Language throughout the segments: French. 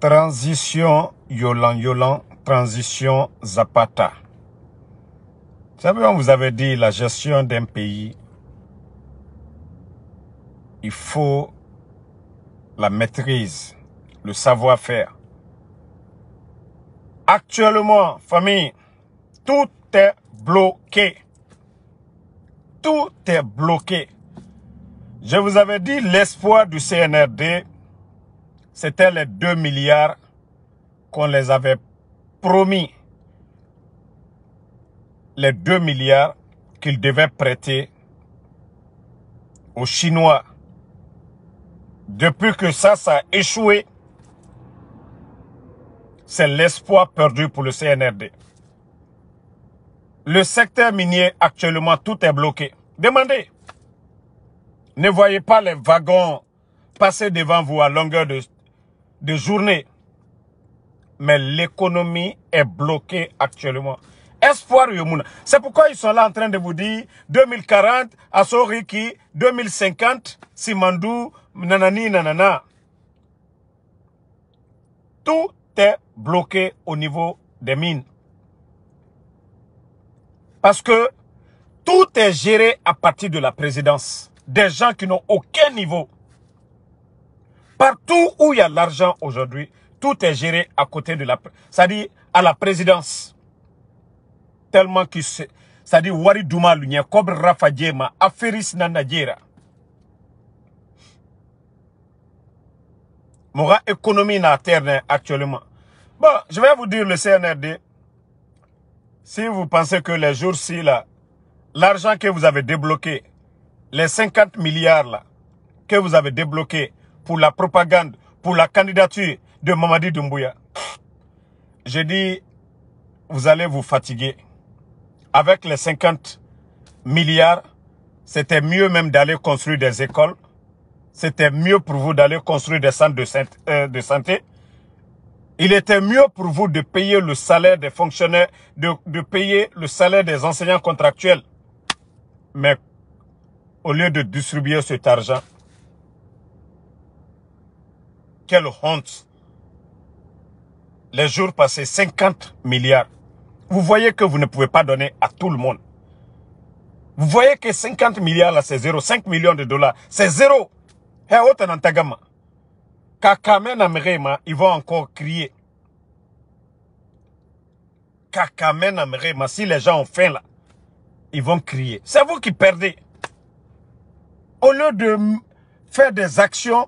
transition Yolan Yolan, transition Zapata. Vous savez, vous avait dit la gestion d'un pays, il faut la maîtrise, le savoir-faire. Actuellement, famille, tout est bloqué. Tout est bloqué. Je vous avais dit l'espoir du CNRD c'était les 2 milliards qu'on les avait promis. Les 2 milliards qu'ils devaient prêter aux Chinois. Depuis que ça, ça a échoué, c'est l'espoir perdu pour le CNRD. Le secteur minier, actuellement, tout est bloqué. Demandez. Ne voyez pas les wagons passer devant vous à longueur de de journée. Mais l'économie est bloquée actuellement. Espoir Yomuna. C'est pourquoi ils sont là en train de vous dire 2040, Assoriki, 2050, Simandou, nanani, nanana. Tout est bloqué au niveau des mines. Parce que tout est géré à partir de la présidence. Des gens qui n'ont aucun niveau. Partout où il y a l'argent aujourd'hui, tout est géré à côté de la... C'est-à-dire à la présidence. Tellement que c'est... à dire Wari Douma Kobre Rafa Djema, Aferis économie n'a terre hein, actuellement. Bon, je vais vous dire le CNRD. Si vous pensez que les jours-ci, l'argent que vous avez débloqué, les 50 milliards, là, que vous avez débloqué, pour la propagande, pour la candidature de Mamadi Doumbouya. J'ai dit, vous allez vous fatiguer. Avec les 50 milliards, c'était mieux même d'aller construire des écoles. C'était mieux pour vous d'aller construire des centres euh, de santé. Il était mieux pour vous de payer le salaire des fonctionnaires, de, de payer le salaire des enseignants contractuels. Mais au lieu de distribuer cet argent, quelle honte Les jours passés, 50 milliards. Vous voyez que vous ne pouvez pas donner à tout le monde. Vous voyez que 50 milliards là, c'est zéro. 5 millions de dollars, c'est zéro. Eh, ils vont encore crier. Si les gens ont faim là, ils vont crier. C'est vous qui perdez. Au lieu de faire des actions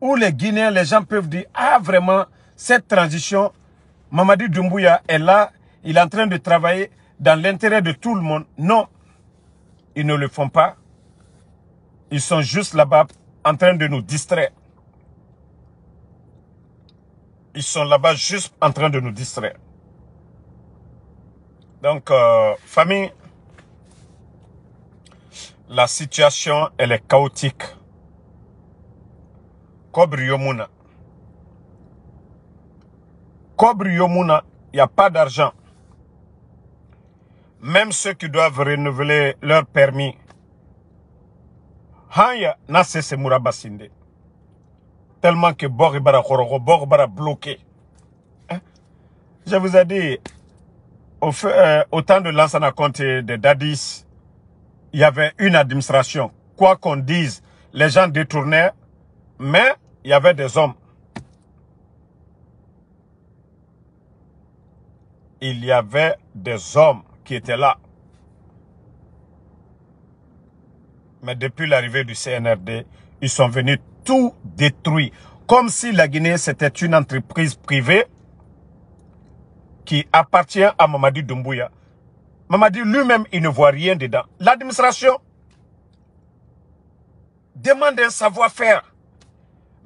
où les Guinéens, les gens peuvent dire, ah vraiment, cette transition, Mamadi Doumbouya est là, il est en train de travailler dans l'intérêt de tout le monde. Non, ils ne le font pas. Ils sont juste là-bas en train de nous distraire. Ils sont là-bas juste en train de nous distraire. Donc, euh, famille, la situation, elle est chaotique. Kobri Yomuna. Yomuna, il n'y a pas d'argent. Même ceux qui doivent renouveler leur permis. Hanya Tellement que Boribara Khorogo, Boribara bloqué. Hein? Je vous ai dit, au, euh, temps de l'Ansana de Dadis, il y avait une administration. Quoi qu'on dise, les gens détournaient, mais il y avait des hommes. Il y avait des hommes qui étaient là. Mais depuis l'arrivée du CNRD, ils sont venus tout détruire. Comme si la Guinée, c'était une entreprise privée qui appartient à Mamadi Doumbouya. Mamadi lui-même, il ne voit rien dedans. L'administration demande un savoir-faire.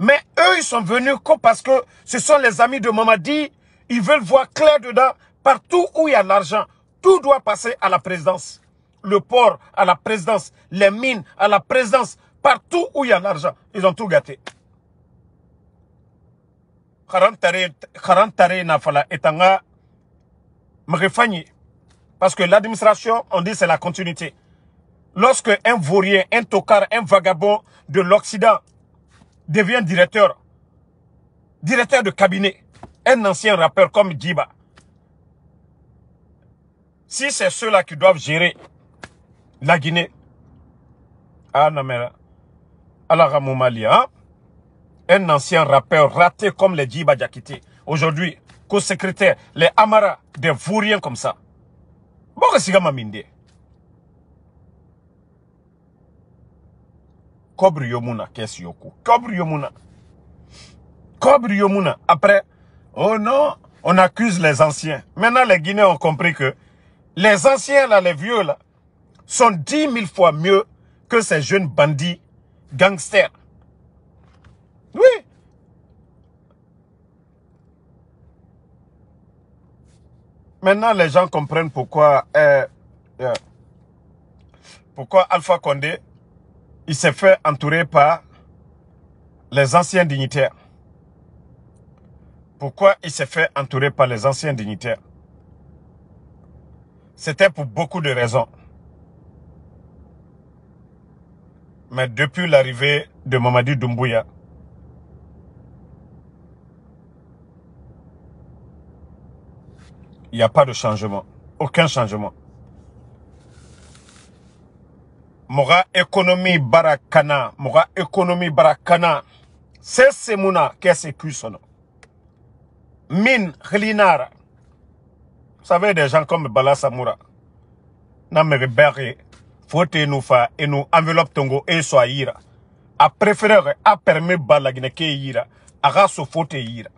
Mais eux, ils sont venus parce que ce sont les amis de Mamadi. Ils veulent voir clair dedans. Partout où il y a l'argent, tout doit passer à la présidence. Le port à la présidence, les mines à la présidence. Partout où il y a l'argent, ils ont tout gâté. Parce que l'administration, on dit c'est la continuité. Lorsque un vaurien, un tocard, un vagabond de l'Occident devient directeur, directeur de cabinet, un ancien rappeur comme Djiba. Si c'est ceux-là qui doivent gérer la Guinée, hein, un ancien rappeur raté comme les Djiba Djakiti, aujourd'hui, co-secrétaire, les Amara, des rien comme ça. Bon, c'est Minde. Cobre Yomuna, qu'est-ce Yoko Yomuna. Yomuna. Après, oh non, on accuse les anciens. Maintenant, les Guinéens ont compris que les anciens, là, les vieux, là, sont dix mille fois mieux que ces jeunes bandits gangsters. Oui. Maintenant, les gens comprennent pourquoi, euh, euh, pourquoi Alpha Condé il s'est fait entourer par les anciens dignitaires. Pourquoi il s'est fait entourer par les anciens dignitaires C'était pour beaucoup de raisons. Mais depuis l'arrivée de Mamadi Doumbouya, il n'y a pas de changement, aucun changement. Moga économie barakana, Moga économie barakana. C'est ce kan qui plus mun C'est kese min vous savez des gens comme bala samura na mege bɛge nous fa Et nous enveloppe tongo et sɔ a préférer a préféré a permet k'e yira a ka yira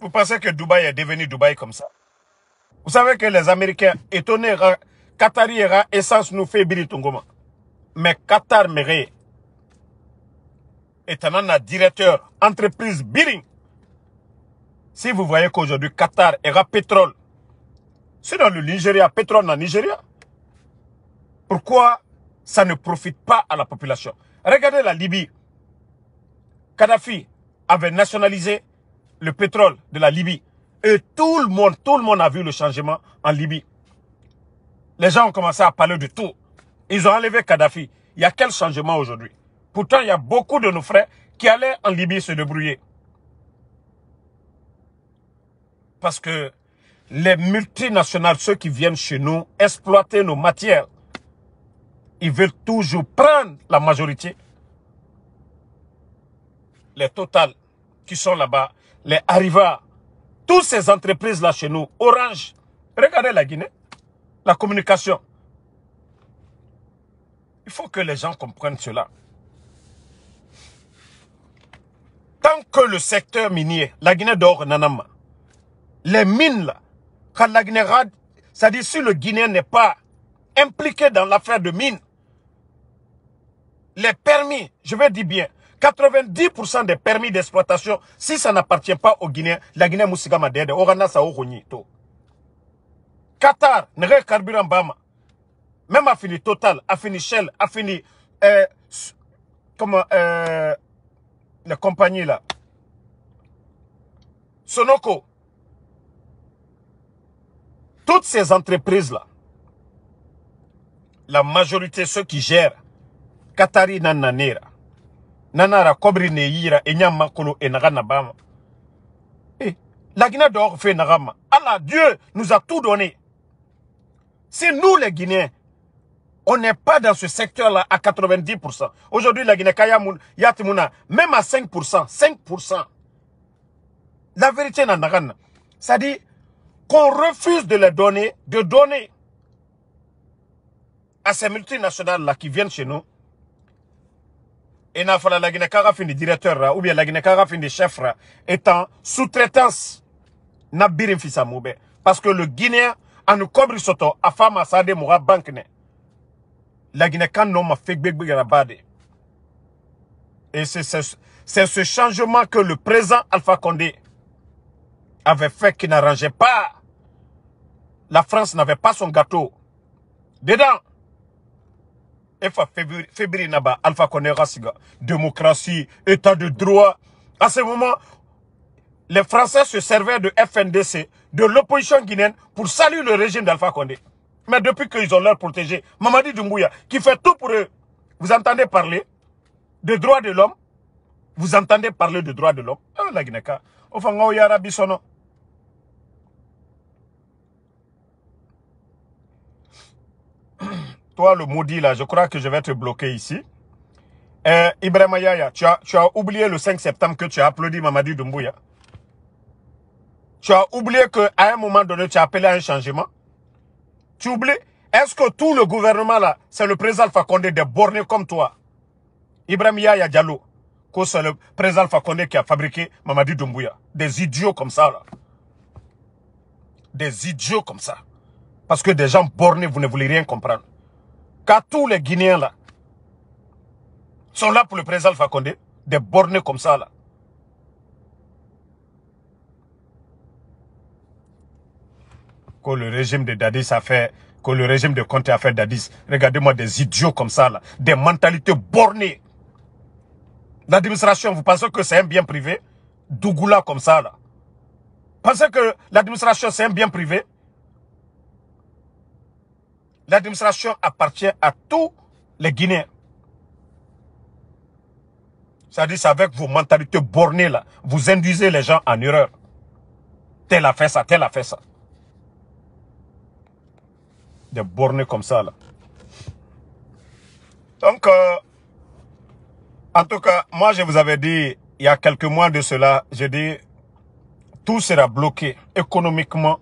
vous pensez que Dubaï est devenu Dubaï comme ça vous savez que les Américains étonnés Qatar ira essence nous fait biri mais Qatar mérite et un directeur entreprise Biring si vous voyez qu'aujourd'hui Qatar est pétrole c'est dans le Nigeria pétrole dans le Nigeria pourquoi ça ne profite pas à la population regardez la Libye Kadhafi avait nationalisé le pétrole de la Libye et tout le monde tout le monde a vu le changement en Libye les gens ont commencé à parler de tout. Ils ont enlevé Kadhafi. Il y a quel changement aujourd'hui Pourtant, il y a beaucoup de nos frères qui allaient en Libye se débrouiller. Parce que les multinationales, ceux qui viennent chez nous, exploiter nos matières, ils veulent toujours prendre la majorité. Les Total qui sont là-bas, les Arriva, toutes ces entreprises-là chez nous, Orange, regardez la Guinée la communication. Il faut que les gens comprennent cela. Tant que le secteur minier, la Guinée d'or, les mines là, quand la Guinée c'est-à-dire si le Guinéen n'est pas impliqué dans l'affaire de mines, les permis, je vais dire bien, 90% des permis d'exploitation, si ça n'appartient pas au Guinéen, la Guinée Moussigama Dede, Orana Sao Honito. Qatar, n'a carburant en Bama, Même a Total, a Shell, a euh, comment euh, les là. Sonoko. Toutes ces entreprises là, la majorité ceux qui gèrent Qatari nananera. Nanara kobri neira, yira enyama et enagana bama. la Guinée d'or fait nagama. Allah, Dieu nous a tout donné. Si nous, les Guinéens, on n'est pas dans ce secteur-là à 90%. Aujourd'hui, la Guinée, kayamouna même à 5%, 5%. La vérité, c'est ça dit qu'on refuse de les donner, de donner à ces multinationales-là qui viennent chez nous. Et n'a que la Guinée Karafine directeur, ou bien la Guinée Karafine chef, étant sous-traitance, Parce que le Guinéen nous afama sade moura ma et c'est ce changement que le présent Alpha Condé avait fait qui n'arrangeait pas. La France n'avait pas son gâteau. Dedans, Et faut février naba Alpha Condé Rasiga. démocratie, état de droit. À ce moment, les Français se servaient de FNDC de l'opposition guinéenne pour saluer le régime d'Alpha Condé. Mais depuis qu'ils ont leur protégé, Mamadi Doumbouya, qui fait tout pour eux, vous entendez parler des droits de l'homme, vous entendez parler de droits de l'homme. Ah, Toi, le maudit, là, je crois que je vais te bloquer ici. Euh, Ibrahim tu as, tu as oublié le 5 septembre que tu as applaudi Mamadi Doumbouya. Tu as oublié qu'à un moment donné, tu as appelé à un changement. Tu oublies. Est-ce que tout le gouvernement là, c'est le président Alpha Condé des bornés comme toi Ibrahim Yaya Diallo, que c'est le président Alpha Condé qui a fabriqué Mamadi Doumbouya. Des idiots comme ça là. Des idiots comme ça. Parce que des gens bornés, vous ne voulez rien comprendre. Car tous les Guinéens là sont là pour le président Alpha Condé, des bornés comme ça là. que le régime de Dadis a fait, que le régime de Conte a fait Dadis. Regardez-moi des idiots comme ça, là, des mentalités bornées. L'administration, vous pensez que c'est un bien privé Dougoula comme ça, là. Pensez que l'administration, c'est un bien privé L'administration appartient à tous les Guinéens. C'est-à-dire, c'est avec vos mentalités bornées, là, vous induisez les gens en erreur. Tel a fait ça, tel a fait ça de comme ça. Là. Donc, euh, en tout cas, moi, je vous avais dit, il y a quelques mois de cela, j'ai dit, tout sera bloqué économiquement.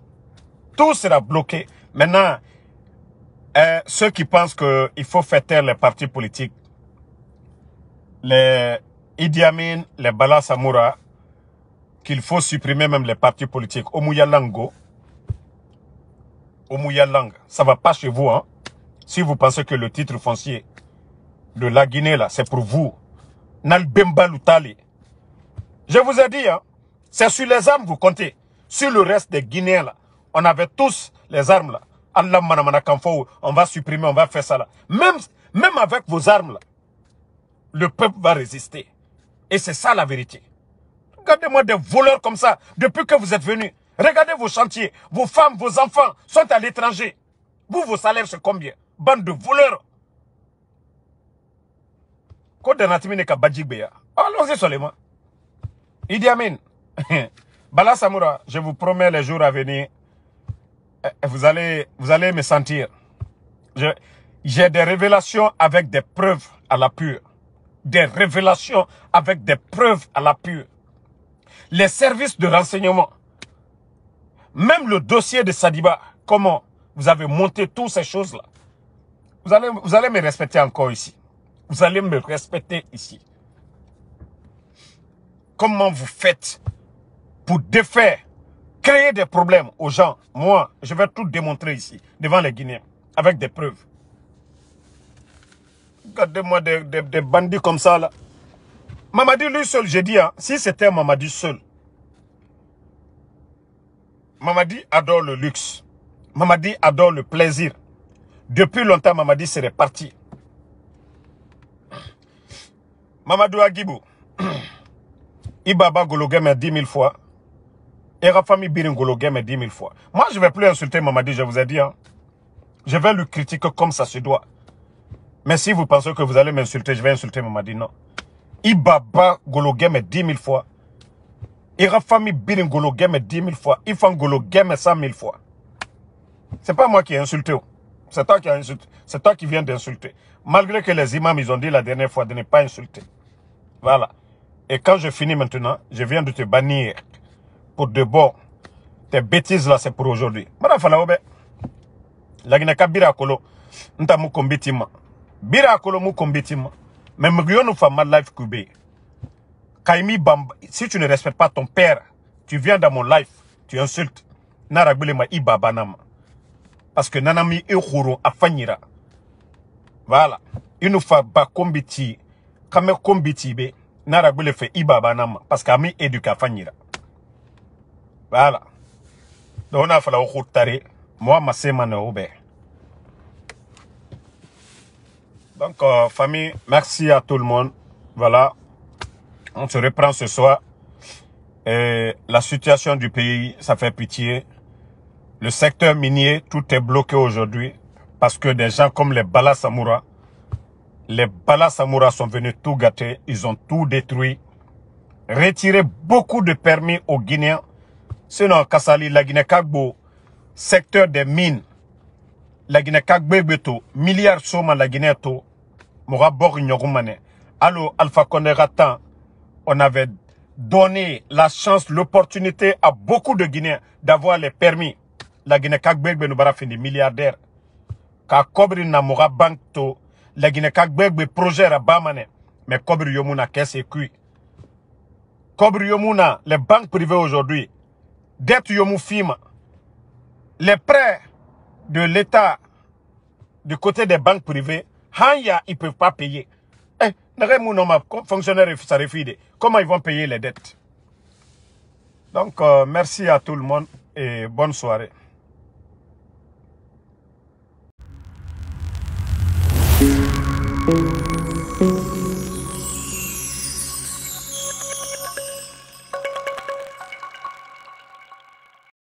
Tout sera bloqué. Maintenant, euh, ceux qui pensent qu'il faut faire les partis politiques, les Idi les balas Samoura, qu'il faut supprimer même les partis politiques, Omuyalango, au ne ça va pas chez vous. Hein si vous pensez que le titre foncier de la Guinée, là, c'est pour vous. Je vous ai dit, hein, c'est sur les armes que vous comptez. Sur le reste des Guinéens, là, on avait tous les armes, là. on va supprimer, on va faire ça, là. Même, même avec vos armes, là, le peuple va résister. Et c'est ça la vérité. Regardez-moi des voleurs comme ça, depuis que vous êtes venus. Regardez vos chantiers, vos femmes, vos enfants sont à l'étranger. Vous, vos salaires, c'est combien Bande de voleurs. Allons-y seulement. Idi Amin. Bala Samoura, je vous promets les jours à venir, eh, vous allez, vous allez me sentir. J'ai des révélations avec des preuves à la pure. Des révélations avec des preuves à la pure. Les services de renseignement même le dossier de Sadiba, comment vous avez monté toutes ces choses-là. Vous allez, vous allez me respecter encore ici. Vous allez me respecter ici. Comment vous faites pour défaire, créer des problèmes aux gens Moi, je vais tout démontrer ici, devant les Guinéens, avec des preuves. Regardez-moi des, bandits comme ça, là. Mamadi, lui seul, j'ai dit, hein, si c'était Mamadi seul, Mamadi adore le luxe. Mamadi adore le plaisir. Depuis longtemps, Mamadi serait parti. Mamadou Agibou, Ibaba Gologem a 10 mille fois. Et Rafami Birin Gologem a 10 000 fois. Moi, je ne vais plus insulter Mamadi, je vous ai dit. Hein. Je vais le critiquer comme ça se doit. Mais si vous pensez que vous allez m'insulter, je vais insulter Mamadi, non. Ibaba Gologem a 10 mille fois. Il a fait Biringolo Game 10 000 fois. il Ngolo Game 100 000 fois. C'est pas moi qui ai insulté. C'est toi qui viens d'insulter. Malgré que les imams, ils ont dit la dernière fois de ne pas insulter. Voilà. Et quand je finis maintenant, je viens de te bannir. Pour de bon. Tes bêtises là, c'est pour aujourd'hui. Madame Falaobe. La Guinée-Ka Nta mou kombitima. Birakolo mou kombitima. Mais mou fa ma life kubé. Kaimi Bamba, si tu ne respectes pas ton père, tu viens dans mon life, tu insultes. Naragbelema Ibabanama. Parce que Nanami Ekhoro Afanyira. Voilà. Une fois Bakombiti, Kame Kombitibe, Naragbelefe Ibabanama. Parce qu'Ami éduque Afanyira. Voilà. Donc on a fait la Tare. Moi, ma semaine Obe. Donc, euh, famille, merci à tout le monde. Voilà. On se reprend ce soir. la situation du pays, ça fait pitié. Le secteur minier, tout est bloqué aujourd'hui parce que des gens comme les Bala Samoura, les Bala Samoura sont venus tout gâter, ils ont tout détruit, retiré beaucoup de permis aux Guinéens. Sinon, Kassali, la Guinée-Kagbo, secteur des mines, la Guinée-Kagbo, milliards à la Guinée-To, Moura Bor Allo Alpha Condé Ratan, on avait donné la chance, l'opportunité à beaucoup de Guinéens d'avoir les permis. La Guinée Kagbegbe nous fini milliardaire. Ka kobri na mura to, la Guinée Kagbegbe projet bamane. Mais kobri yomuna que yomuna, les banques privées aujourd'hui, dette yomu les prêts de l'État du côté des banques privées, hanya, ils peuvent pas payer. Eh, fonctionnaire ça Comment ils vont payer les dettes Donc, euh, merci à tout le monde et bonne soirée.